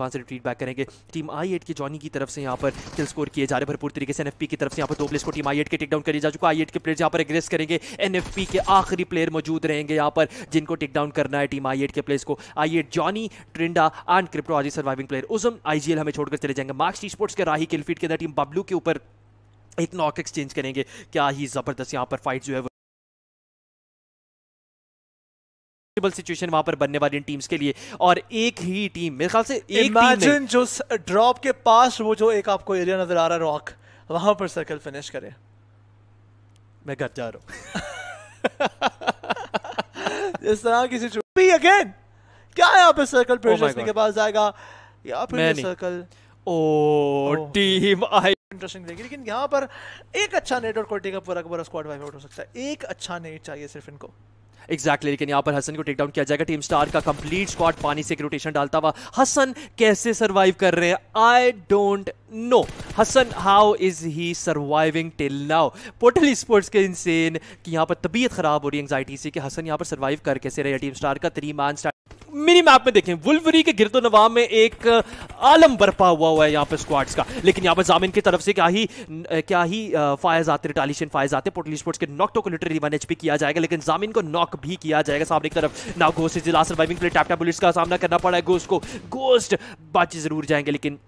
Positive treat back करेंगे team I eight के Jonny की तरफ से यहाँ पर किल स्कोर किए जा रहे भरपूर तरीके से एनएफपी की तरफ से यहाँ पर दो प्लेस को टीम आई एट के टेक डाउन करिए जा चुका आई एट के प्लेयर यहाँ पर एग्रेस करेंगे एनएफपी के आखिरी प्लेयर मौजूद रहेंगे यहाँ पर जिनको टेक करना है टीम आई एट के प्लेयर्स को I eight Jonny Trinda and Crypto आज सर्वाइविंग प्लेयर उजम आईजीएल हमें छोड़कर चले जाएंगे मार्क्स टी स्पोर्ट्स के राही किलफीट के अंदर टीम बबलू के ऊपर एक नॉक एक्सचेंज करेंगे क्या ही ज़बरदस्त यहाँ पर फाइट जो है इम्पॉसिबल सिचुएशन वहां पर बनने वाली इन टीम्स के लिए और एक ही टीम मेरे ख्याल से एक टीम जो ड्रॉप के पास वो जो एक आपको एरिया नजर आ रहा है रॉक वहां पर सर्कल फिनिश करे मैं घर जा रहा हूं इस तरह की सिचुएशन अगेन क्या यहाँ पे oh सर्कल प्रेशर के पास जाएगा या फिर सर्कल ओ टीम oh. आई इंटरेस्टिंग रहेगी लेकिन यहाँ पर एक अच्छा नेट और का पूरा का पूरा स्क्वाड वाइप आउट हो सकता है एक अच्छा नेट चाहिए सिर्फ इनको एग्जैक्टली लेकिन यहाँ पर हसन को टेक डाउन किया जाएगा टीम स्टार का कंप्लीट स्क्वाड पानी से एक रोटेशन डालता हुआ हसन कैसे सर्वाइव कर रहे हैं I don't know Hasan how is he surviving till now Portal Sports के इंसेन कि यहाँ पर तबीयत खराब हो रही है एंगजाइटी से कि हसन यहाँ पर सर्वाइव कर कैसे रहे टीम स्टार का थ्री मैन मिनी मैप में देखें वुलवरी के गिरदो नवा में एक आलम बरपा हुआ हुआ है यहाँ पे स्क्वाड्स का लेकिन यहाँ पर जामिन की तरफ से क्या ही क्या ही फायज आते रिटालिशन फायज आते पोटली स्पोर्ट्स के नॉकटो को लिटरली वन एच किया जाएगा लेकिन जामिन को नॉक भी किया जाएगा सामने की तरफ ना घोस्ट इज लास्ट सर्वाइविंग के लिए बुलेट्स का सामना करना पड़ा है घोस्ट को घोस्ट बातचीत जरूर जाएंगे लेकिन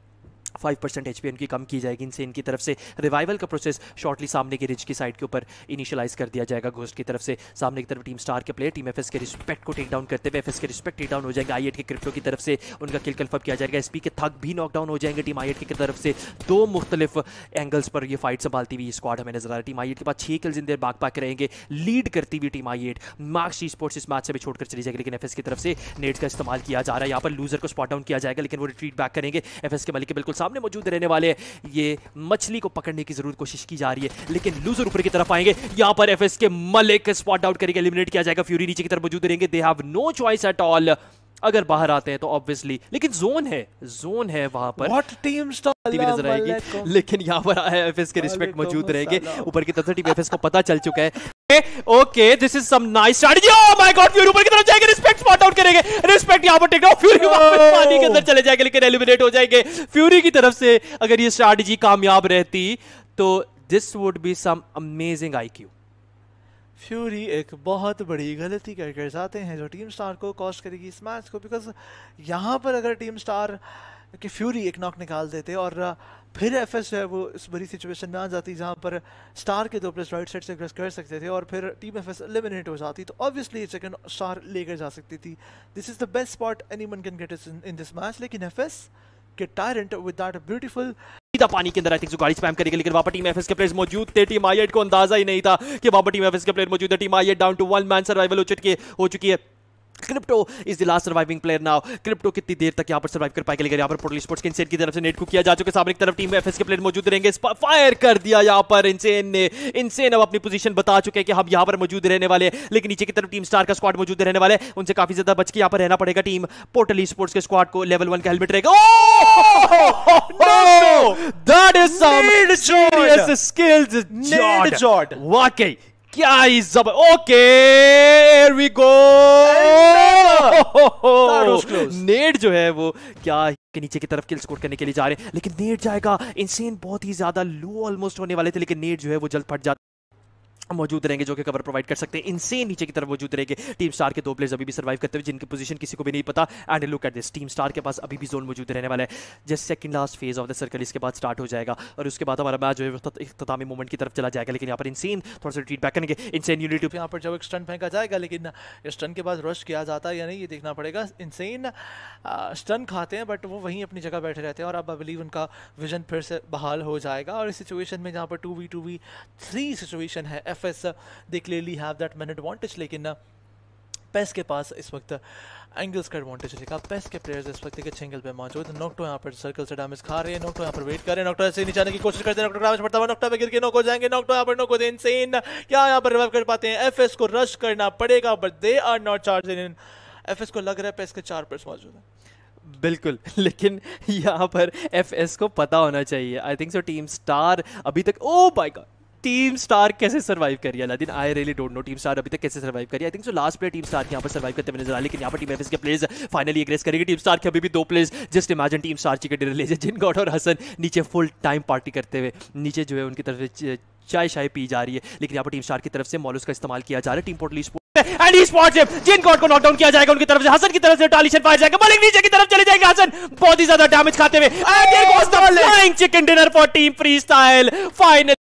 फाइव परसेंट एच की कम की जाएगी इनसे इनकी तरफ से रिवाइवल का प्रोसेस शॉर्टली सामने की रिज की साइड के ऊपर इनिशियलाइज कर दिया जाएगा घोष की तरफ से सामने की तरफ टीम स्टार के प्लेयर टीम एफ के रिस्पेक्ट को टेक डाउन करते हुए एफ के रिस्पेक्ट टेक डाउन हो जाएंगे आई के क्रिप्टो की तरफ से उनका किल कन्फर्म किया जाएगा एस के थक भी नॉकडाउन हो जाएंगे टीम आई की तरफ से दो मुख्तलिफ एंगल्स पर यह फाइट संभालती हुई स्क्वाड हमें नजर आ रहा है टीम आई के पास छह किल जिंदे देर बाग पाक रहेंगे लीड करती हुई team I eight marks sports इस मैच से भी छोड़कर चली जाएगी लेकिन एफ की तरफ से नेट का इस्तेमाल किया जा रहा है यहाँ पर लूजर को स्पॉट डाउन किया जाएगा लेकिन वो रिट्रीट बैक करेंगे एफ के मलिक बिल्कुल सामने मौजूद रहने वाले हैं ये मछली को पकड़ने की जरूर कोशिश की जा रही है लेकिन लूजर ऊपर की तरफ आएंगे यहां पर एफ के मलिक स्पॉट आउट करके एलिमिनेट किया जाएगा फ्यूरी नीचे की तरफ मौजूद रहेंगे they have no choice at all अगर बाहर आते हैं तो ऑब्वियसली लेकिन जोन है जोन है वहां पर व्हाट टीम्स भी नजर आएगी लेकिन यहां पर एफएस के रिस्पेक्ट मौजूद रहेंगे ऊपर की तरफ टीम एफएस को पता चल चुका है okay this is some nice strategy oh my god Fury ऊपर की तरफ जाएंगे रिस्पेक्ट स्पॉट आउट करेंगे रिस्पेक्ट यहां पर टेक डाउन फ्यूरी वापस पानी के अंदर चले जाएंगे लेकिन एलिमिनेट हो जाएंगे फ्यूरी की तरफ से अगर ये स्ट्रेटजी कामयाब रहती तो this would be some amazing IQ Fury एक बहुत बड़ी गलती करके जाते हैं जो टीम स्टार को कॉस्ट करेगी इस मैच को बिकॉज यहां पर अगर टीम स्टार कि फ्यूरी एक नॉक निकाल देते और फिर एफ जो है वो इस बड़ी सिचुएशन में आ जाती जहाँ पर स्टार के दो प्लस राइट साइड से ग्रेस कर सकते थे और फिर टीम एफ एस एलिमिनेट हो जाती तो ऑब्वियसली सेकंड स्टार लेकर जा सकती थी this is the best spot anyone can get in this match लेकिन एफ एस के टायरेंट विद दैट ब्यूटीफुल पानी के अंदर आई थिंक जो गाड़ी स्पैम करेगी लेकिन वहां पर टीम एफएस के प्लेयर्स मौजूद थे टीम आईएड को अंदाजा ही नहीं था कि वहां पर टीम एफएस के प्लेयर मौजूद है team I eight down to one man survival हो चुकी है Crypto is the last surviving player now Crypto कितनी देर तक यहाँ पर सर्वाइव कर पाएगा लेकिन यहाँ पर पोर्टल स्पोर्ट्स के इंसेन की तरफ से नेट को किया जा चुके सामने की तरफ टीम एफएस के प्लेयर मौजूद रहेंगे फायर कर दिया यहाँ पर इनसेन ने इनसेन अब अपनी पोजीशन बता चुके हैं कि हम यहाँ पर मौजूद रहने वाले लेकिन नीचे की तरफ टीम स्टार का स्क्वाड मौजूद रहने वाले उनसे काफी ज्यादा बच के यहाँ पर रहना पड़ेगा टीम पोर्टल स्पोर्ट्स के स्क्वाड को लेवल वन का हेलमेट रहेगा oh! Oh! Oh! That is some serious skills. Need Jord. वाकई क्या ही जब ओके वी गो नेट जो है वो क्या के नीचे की तरफ किल स्कोर करने के लिए जा रहे हैं लेकिन नेट जाएगा इंसेन बहुत ही ज्यादा लो ऑलमोस्ट होने वाले थे लेकिन नेट जो है वो जल्द फट जाता मौजूद रहेंगे जो कि कवर प्रोवाइड कर सकते हैं इनसे नीचे की तरफ मौजूद रहेंगे टीम स्टार के दो प्लेयर्स अभी भी सर्वाइव करते हुए जिनकी पोजीशन किसी को भी नहीं पता and look at this team Star के पास अभी भी जोन मौजूद रहने वाला है just second last phase of the circle इसके बाद स्टार्ट हो जाएगा और उसके बाद हमारा मैच जो है इख्तामी मोमेंट की तरफ चला जाएगा लेकिन यहाँ पर इंसेन थोड़ा सा ट्रीट बैक करेंगे इंसेन यूनिट तो यहाँ पर जब एक स्टन फेंका जाएगा लेकिन स्टन के बाद रश किया जाता है या नहीं ये देखना पड़ेगा इंसेन स्टन खाते हैं बट वो वहीं अपनी जगह बैठे रहते हैं और अब आई बिलीव उनका विजन फिर से बहाल हो जाएगा और इस सिचुएशन में जहाँ पर two v two v three situation है F surface they clearly have that man advantage लेकिन पेस uh, के पास इस वक्त एंगल्स uh, का एडवांटेज रहेगा पेस के प्लेयर्स इस वक्त के छंगल पे मौजूद नोक्टो यहाँ पर सर्कल से डैमेज खा रहे हैं नोक्टो यहाँ पर वेट कर रहे हैं नोक्टो ऐसे नीचे आने की कोशिश करते हैं नोक्टो डैमेज पड़ता है नोक्टो पे गिर के हो जाएंगे नोक्टो यहाँ पर हो दे इनसेन क्या यहाँ पर रिवाइव कर पाते हैं एफ को रश करना पड़ेगा but they are not charge इन एफ को लग रहा है पेस के चार प्लेयर्स मौजूद हैं बिल्कुल लेकिन यहाँ पर एफएस को पता होना चाहिए I think so team Star अभी तक oh by god team Star कैसे सर्वाइव करी Aladdin I really don't know team Star अभी तक कैसे सर्वाइव करी I think so last player team Star यहाँ पर सर्वाइव करते हुए नजर आए लेकिन यहाँ पर टीम एफ के प्लेयर्स फाइनली एग्रेस करेंगे टीम स्टार के अभी भी दो players just imagine team Star की डिनर ले जिन गॉड और हसन नीचे फुल टाइम पार्टी करते हुए नीचे जो है उनकी तरफ से चाय शाय पी जा रही है लेकिन यहाँ पर टीम स्टार की तरफ से मॉलस का इस्तेमाल किया जा रहा है टीम पोर्टली एंड ई स्पॉट से जिन गॉड को नॉकडाउन किया जाएगा उनकी तरफ से हसन की तरफ से टालिशन पाया जाएगा मलिक नीचे की तरफ चले जाएंगे हसन बहुत ही ज्यादा डैमेज खाते हुए chicken dinner for team free style final